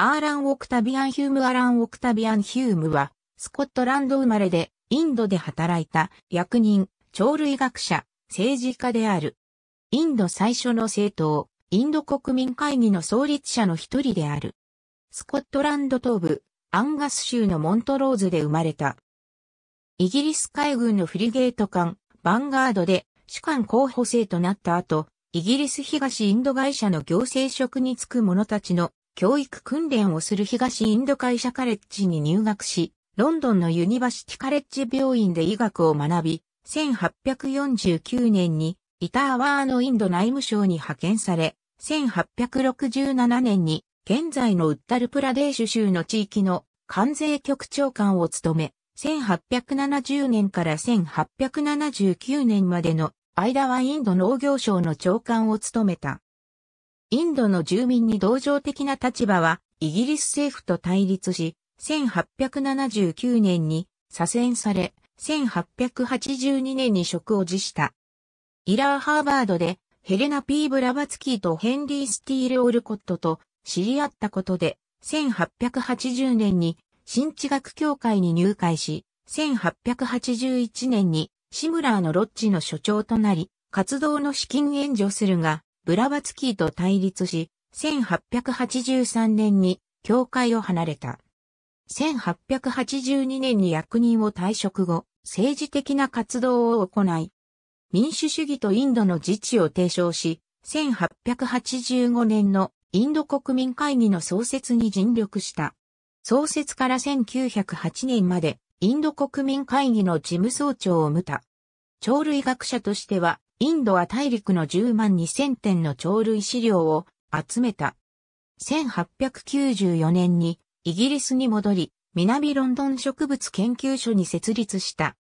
アーラン・オクタビアン・ヒューム・アラン・オクタビアン・ヒュームは、スコットランド生まれで、インドで働いた役人、鳥類学者、政治家である。インド最初の政党、インド国民会議の創立者の一人である。スコットランド東部、アンガス州のモントローズで生まれた。イギリス海軍のフリゲート艦、バンガードで主艦候補生となった後、イギリス東インド会社の行政職に就く者たちの教育訓練をする東インド会社カレッジに入学し、ロンドンのユニバシティカレッジ病院で医学を学び、1849年にイターワーのインド内務省に派遣され、1867年に現在のウッタルプラデーシュ州の地域の関税局長官を務め、1870年から1879年までの間はインド農業省の長官を務めた。インドの住民に同情的な立場はイギリス政府と対立し、1879年に左遷され、1882年に職を辞した。イラーハーバードでヘレナ・ピー・ブラバツキーとヘンリー・スティール・オルコットと知り合ったことで、1880年に新地学協会に入会し、1881年にシムラーのロッジの所長となり、活動の資金援助するが、ブラバツキーと対立し、1883年に教会を離れた。1882年に役人を退職後、政治的な活動を行い、民主主義とインドの自治を提唱し、1885年のインド国民会議の創設に尽力した。創設から1908年までインド国民会議の事務総長を務た。鳥類学者としてはインドは大陸の10万2000点の鳥類資料を集めた。1894年にイギリスに戻り、南ロンドン植物研究所に設立した。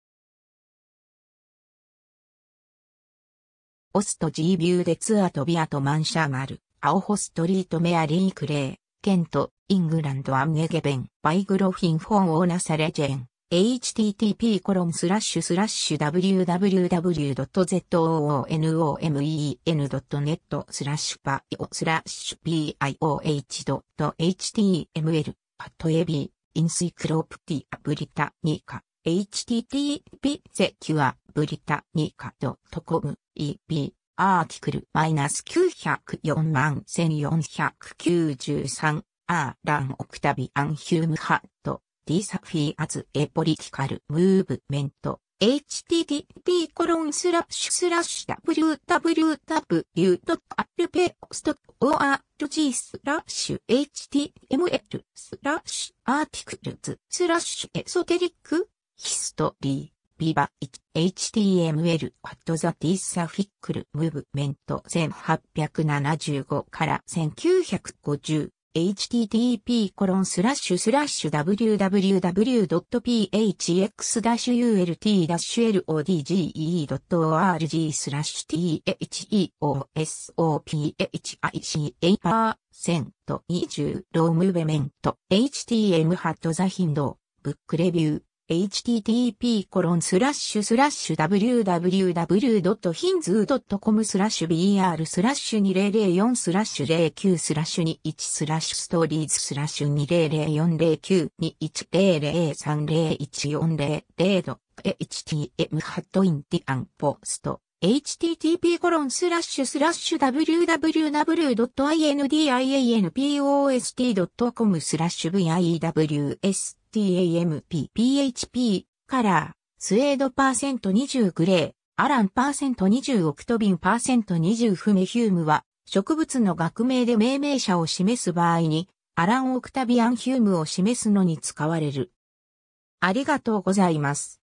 オストービューでツアーとビアとマンシャーマル、青ホストリートメアリークレー、ケント、イングランドアンゲゲベン、バイグロフィンフォンオーナサレジェン。http://www.zoonomeen.net スラッシュパイオスラッシュ pioh.html パットエビインスイクロプティアブリタニカ http セキュアブリタニカ .com EP アーティクルマイナス904万1493アーランオクタビアンヒュームハットディサフィアズエポリティカルムーブメント http コロンスラッシュスラッシュ www.alpeost.org スラッシュ html スラッシュアーティクルズスラッシュエソテリックヒストリービバ HTML アットザディサフィックルムーブメント1875から1950 http://www.phx-ult-lode スラッシュ theosophic1%20 o v e m e n t htm ハットザ頻度ブックレビュー http://www.hinzu.com コロンススララッッシシュュスラッシュ br スラッシュ2004スラッシュ09スラッシュ21スラッシュストーリーズスラッシュ2004092100301400度 htm ハットインティアンポスト http コロンスラッシュスラッシュ www.indianpost.com スラッシュ v i w s PHP、カラー、スウェードパーセント20グレー、アランパーセント20オクトビンパーセント20フメヒュームは、植物の学名で命名者を示す場合に、アラン・オクタビアン・ヒュームを示すのに使われる。ありがとうございます。